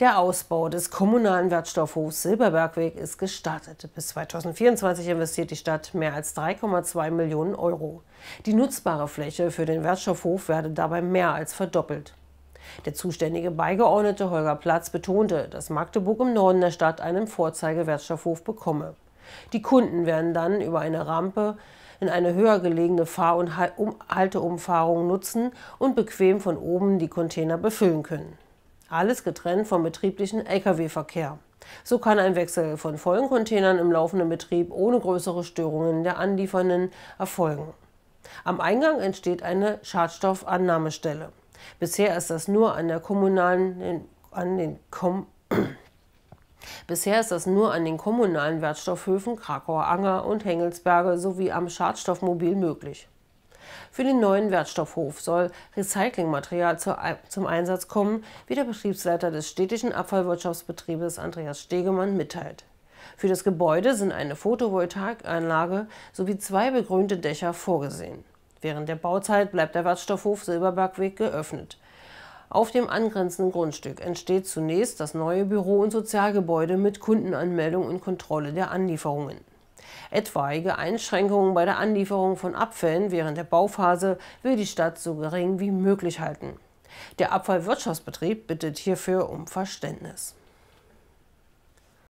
Der Ausbau des kommunalen Wertstoffhofs Silberbergweg ist gestartet. Bis 2024 investiert die Stadt mehr als 3,2 Millionen Euro. Die nutzbare Fläche für den Wertstoffhof werde dabei mehr als verdoppelt. Der zuständige Beigeordnete Holger Platz betonte, dass Magdeburg im Norden der Stadt einen Vorzeigewertstoffhof bekomme. Die Kunden werden dann über eine Rampe in eine höher gelegene Fahr- und Halteumfahrung nutzen und bequem von oben die Container befüllen können. Alles getrennt vom betrieblichen Lkw-Verkehr. So kann ein Wechsel von vollen Containern im laufenden Betrieb ohne größere Störungen der Anliefernden erfolgen. Am Eingang entsteht eine Schadstoffannahmestelle. Bisher ist das nur an der kommunalen an den Kom Bisher ist das nur an den kommunalen Wertstoffhöfen Krakauer Anger und Hengelsberge sowie am Schadstoffmobil möglich. Für den neuen Wertstoffhof soll Recyclingmaterial zum Einsatz kommen, wie der Betriebsleiter des städtischen Abfallwirtschaftsbetriebes Andreas Stegemann mitteilt. Für das Gebäude sind eine Photovoltaikanlage sowie zwei begrünte Dächer vorgesehen. Während der Bauzeit bleibt der Wertstoffhof Silberbergweg geöffnet. Auf dem angrenzenden Grundstück entsteht zunächst das neue Büro- und Sozialgebäude mit Kundenanmeldung und Kontrolle der Anlieferungen. Etwaige Einschränkungen bei der Anlieferung von Abfällen während der Bauphase will die Stadt so gering wie möglich halten. Der Abfallwirtschaftsbetrieb bittet hierfür um Verständnis.